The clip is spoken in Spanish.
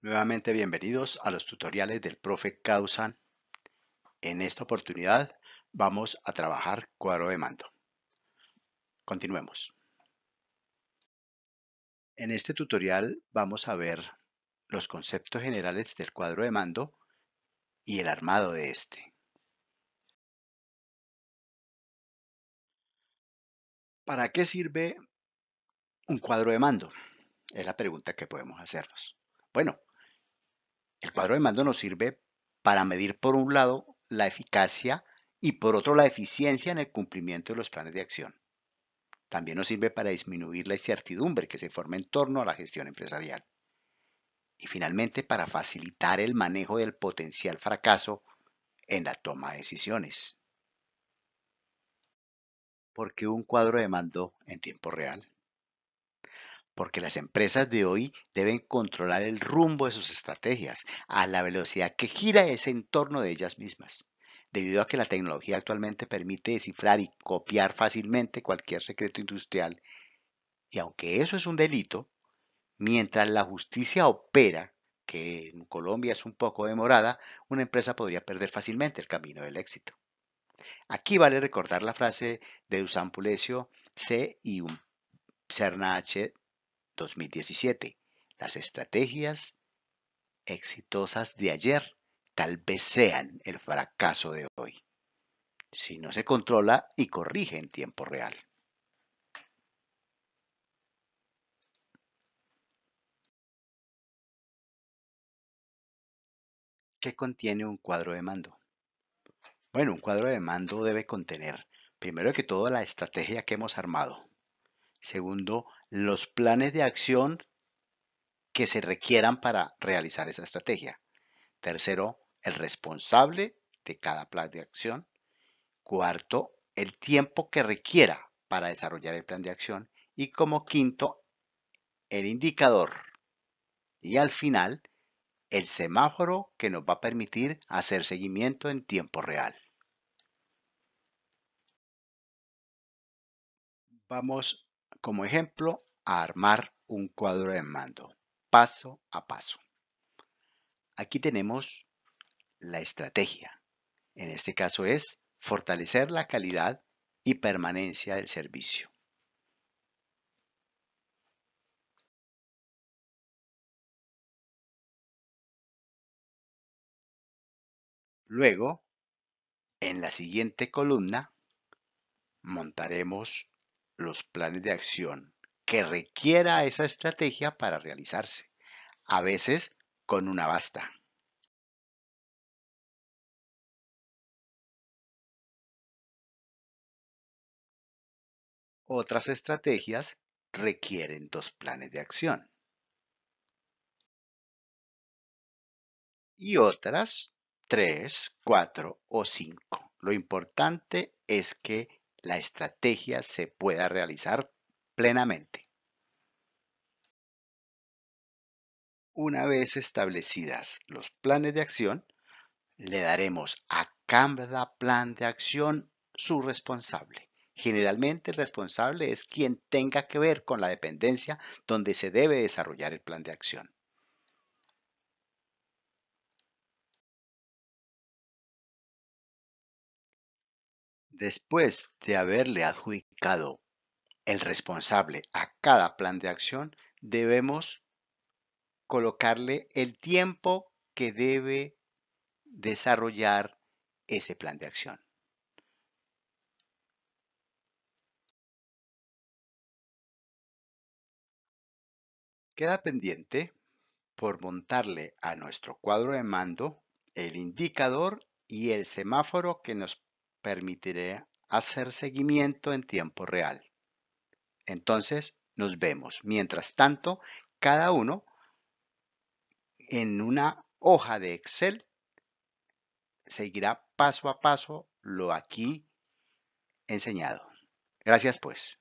Nuevamente bienvenidos a los tutoriales del profe Causan. En esta oportunidad vamos a trabajar cuadro de mando. Continuemos. En este tutorial vamos a ver los conceptos generales del cuadro de mando y el armado de este. ¿Para qué sirve un cuadro de mando? Es la pregunta que podemos hacernos. Bueno, el cuadro de mando nos sirve para medir por un lado la eficacia y por otro la eficiencia en el cumplimiento de los planes de acción. También nos sirve para disminuir la incertidumbre que se forma en torno a la gestión empresarial. Y finalmente, para facilitar el manejo del potencial fracaso en la toma de decisiones. ¿Por qué un cuadro de mando en tiempo real? porque las empresas de hoy deben controlar el rumbo de sus estrategias a la velocidad que gira ese entorno de ellas mismas. Debido a que la tecnología actualmente permite descifrar y copiar fácilmente cualquier secreto industrial, y aunque eso es un delito, mientras la justicia opera, que en Colombia es un poco demorada, una empresa podría perder fácilmente el camino del éxito. Aquí vale recordar la frase de Usán Pulesio C. y un Cernache 2017. Las estrategias exitosas de ayer tal vez sean el fracaso de hoy, si no se controla y corrige en tiempo real. ¿Qué contiene un cuadro de mando? Bueno, un cuadro de mando debe contener, primero que todo, la estrategia que hemos armado, Segundo, los planes de acción que se requieran para realizar esa estrategia. Tercero, el responsable de cada plan de acción. Cuarto, el tiempo que requiera para desarrollar el plan de acción. Y como quinto, el indicador. Y al final, el semáforo que nos va a permitir hacer seguimiento en tiempo real. Vamos como ejemplo a armar un cuadro de mando paso a paso. Aquí tenemos la estrategia. En este caso es fortalecer la calidad y permanencia del servicio. Luego, en la siguiente columna, montaremos los planes de acción que requiera esa estrategia para realizarse, a veces con una basta. Otras estrategias requieren dos planes de acción. Y otras tres, cuatro o cinco. Lo importante es que la estrategia se pueda realizar plenamente. Una vez establecidas los planes de acción, le daremos a cada plan de acción su responsable. Generalmente el responsable es quien tenga que ver con la dependencia donde se debe desarrollar el plan de acción. Después de haberle adjudicado el responsable a cada plan de acción, debemos colocarle el tiempo que debe desarrollar ese plan de acción. Queda pendiente por montarle a nuestro cuadro de mando el indicador y el semáforo que nos permitiré hacer seguimiento en tiempo real. Entonces, nos vemos. Mientras tanto, cada uno en una hoja de Excel seguirá paso a paso lo aquí enseñado. Gracias pues.